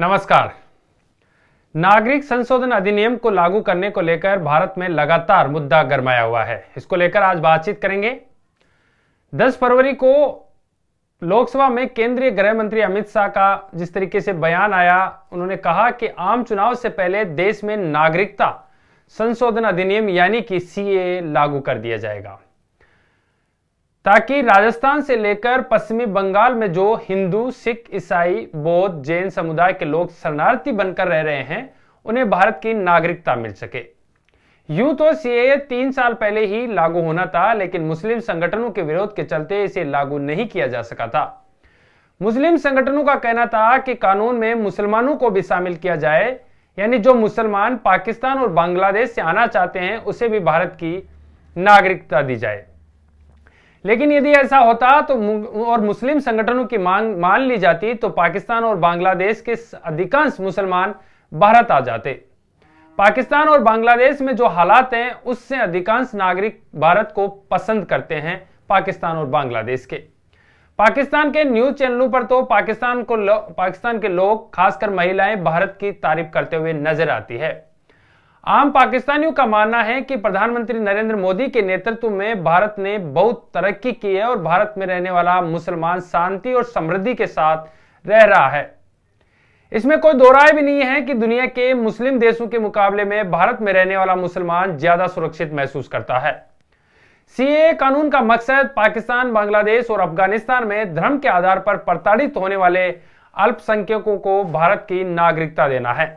नमस्कार नागरिक संशोधन अधिनियम को लागू करने को लेकर भारत में लगातार मुद्दा गरमाया हुआ है इसको लेकर आज बातचीत करेंगे 10 फरवरी को लोकसभा में केंद्रीय गृह मंत्री अमित शाह का जिस तरीके से बयान आया उन्होंने कहा कि आम चुनाव से पहले देश में नागरिकता संशोधन अधिनियम यानी कि सीए लागू कर दिया जाएगा ताकि राजस्थान से लेकर पश्चिमी बंगाल में जो हिंदू सिख ईसाई बौद्ध जैन समुदाय के लोग शरणार्थी बनकर रह रहे हैं उन्हें भारत की नागरिकता मिल सके यूं तो सीए तीन साल पहले ही लागू होना था लेकिन मुस्लिम संगठनों के विरोध के चलते इसे लागू नहीं किया जा सका था मुस्लिम संगठनों का कहना था कि कानून में मुसलमानों को भी शामिल किया जाए यानी जो मुसलमान पाकिस्तान और बांग्लादेश से आना चाहते हैं उसे भी भारत की नागरिकता दी जाए लेकिन यदि ऐसा होता तो और मुस्लिम संगठनों की मांग मान ली जाती तो पाकिस्तान और बांग्लादेश के अधिकांश मुसलमान भारत आ जाते पाकिस्तान और बांग्लादेश में जो हालात हैं उससे अधिकांश नागरिक भारत को पसंद करते हैं पाकिस्तान और बांग्लादेश के पाकिस्तान के न्यूज चैनलों पर तो पाकिस्तान को पाकिस्तान के लोग खासकर महिलाएं भारत की तारीफ करते हुए नजर आती है आम पाकिस्तानियों का मानना है कि प्रधानमंत्री नरेंद्र मोदी के नेतृत्व में भारत ने बहुत तरक्की की है और भारत में रहने वाला मुसलमान शांति और समृद्धि के साथ रह रहा है इसमें कोई दो राय भी नहीं है कि दुनिया के मुस्लिम देशों के मुकाबले में भारत में रहने वाला मुसलमान ज्यादा सुरक्षित महसूस करता है सीए कानून का मकसद पाकिस्तान बांग्लादेश और अफगानिस्तान में धर्म के आधार पर प्रताड़ित होने वाले अल्पसंख्यकों को भारत की नागरिकता देना है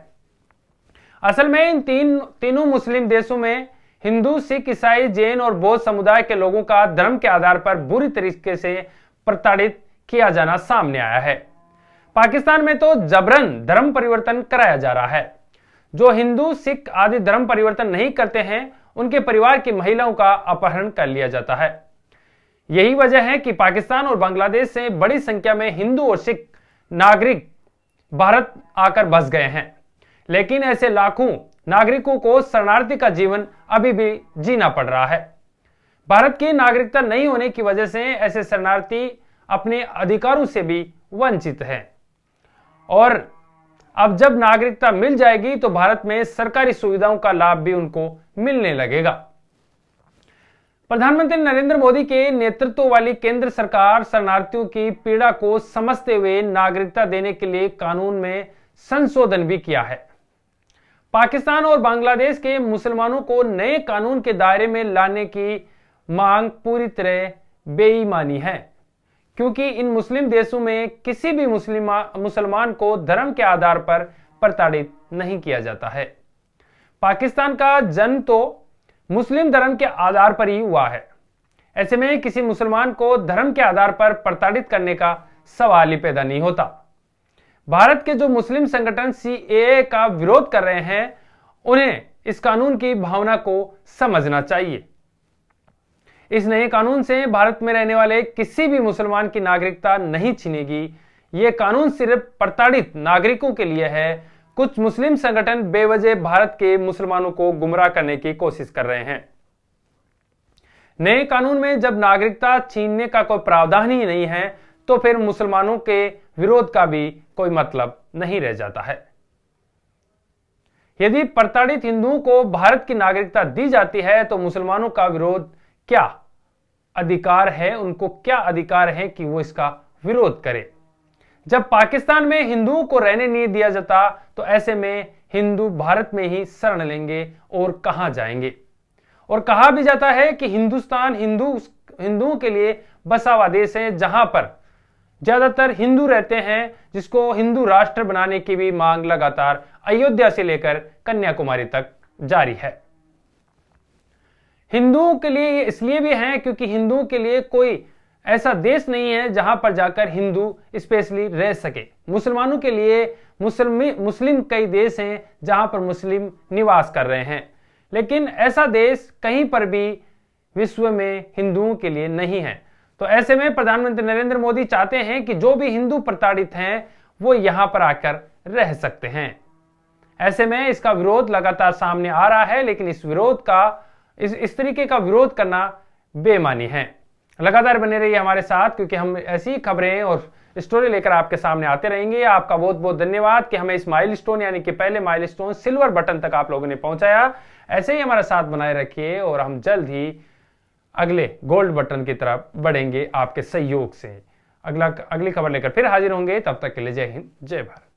असल में इन तीन तीनों मुस्लिम देशों में हिंदू सिख ईसाई जैन और बौद्ध समुदाय के लोगों का धर्म के आधार पर बुरी तरीके से प्रताड़ित किया जाना सामने आया है पाकिस्तान में तो जबरन धर्म परिवर्तन कराया जा रहा है जो हिंदू सिख आदि धर्म परिवर्तन नहीं करते हैं उनके परिवार की महिलाओं का अपहरण कर लिया जाता है यही वजह है कि पाकिस्तान और बांग्लादेश से बड़ी संख्या में हिंदू और सिख नागरिक भारत आकर बस गए हैं लेकिन ऐसे लाखों नागरिकों को शरणार्थी का जीवन अभी भी जीना पड़ रहा है भारत की नागरिकता नहीं होने की वजह से ऐसे शरणार्थी अपने अधिकारों से भी वंचित हैं और अब जब नागरिकता मिल जाएगी तो भारत में सरकारी सुविधाओं का लाभ भी उनको मिलने लगेगा प्रधानमंत्री नरेंद्र मोदी के नेतृत्व वाली केंद्र सरकार शरणार्थियों की पीड़ा को समझते हुए नागरिकता देने के लिए कानून में संशोधन भी किया है पाकिस्तान और बांग्लादेश के मुसलमानों को नए कानून के दायरे में लाने की मांग पूरी तरह बेईमानी है क्योंकि इन मुस्लिम देशों में किसी भी मुसलमान को धर्म के आधार पर प्रताड़ित नहीं किया जाता है पाकिस्तान का जन्म तो मुस्लिम धर्म के आधार पर ही हुआ है ऐसे में किसी मुसलमान को धर्म के आधार पर प्रताड़ित करने का सवाल ही पैदा नहीं होता भारत के जो मुस्लिम संगठन सी का विरोध कर रहे हैं उन्हें इस कानून की भावना को समझना चाहिए इस नए कानून से भारत में रहने वाले किसी भी मुसलमान की नागरिकता नहीं छीनेगी यह कानून सिर्फ प्रताड़ित नागरिकों के लिए है कुछ मुस्लिम संगठन बेवजह भारत के मुसलमानों को गुमराह करने की कोशिश कर रहे हैं नए कानून में जब नागरिकता छीनने का कोई प्रावधान ही नहीं है तो फिर मुसलमानों के विरोध का भी कोई मतलब नहीं रह जाता है यदि प्रताड़ित हिंदुओं को भारत की नागरिकता दी जाती है तो मुसलमानों का विरोध क्या अधिकार है उनको क्या अधिकार है कि वो इसका विरोध करें जब पाकिस्तान में हिंदुओं को रहने नहीं दिया जाता तो ऐसे में हिंदू भारत में ही शरण लेंगे और कहा जाएंगे और कहा भी जाता है कि हिंदुस्तान हिंदू हिंदुओं के लिए बसा हुआ देश है जहां पर ज्यादातर हिंदू रहते हैं जिसको हिंदू राष्ट्र बनाने की भी मांग लगातार अयोध्या से लेकर कन्याकुमारी तक जारी है हिंदुओं के लिए ये इसलिए भी है क्योंकि हिंदुओं के लिए कोई ऐसा देश नहीं है जहां पर जाकर हिंदू स्पेशली रह सके मुसलमानों के लिए मुसलम मुस्लिम कई देश हैं जहां पर मुस्लिम निवास कर रहे हैं लेकिन ऐसा देश कहीं पर भी विश्व में हिंदुओं के लिए नहीं है तो ऐसे में प्रधानमंत्री नरेंद्र मोदी चाहते हैं कि जो भी हिंदू प्रताड़ित हैं वो यहां पर आकर रह सकते हैं ऐसे में इसका विरोध लगातार सामने आ रहा है लेकिन इस विरोध का इस इस तरीके का विरोध करना बेमानी है लगातार बने रहिए हमारे साथ क्योंकि हम ऐसी खबरें और स्टोरी लेकर आपके सामने आते रहेंगे आपका बहुत बहुत धन्यवाद कि हमें इस माइल स्टोन यानी कि पहले माइल स्टोन सिल्वर बटन तक आप लोगों ने पहुंचाया ऐसे ही हमारा साथ बनाए रखिए और हम जल्द ही अगले गोल्ड बटन की तरफ बढ़ेंगे आपके सहयोग से अगला अगली खबर लेकर फिर हाजिर होंगे तब तक के लिए जय हिंद जय भारत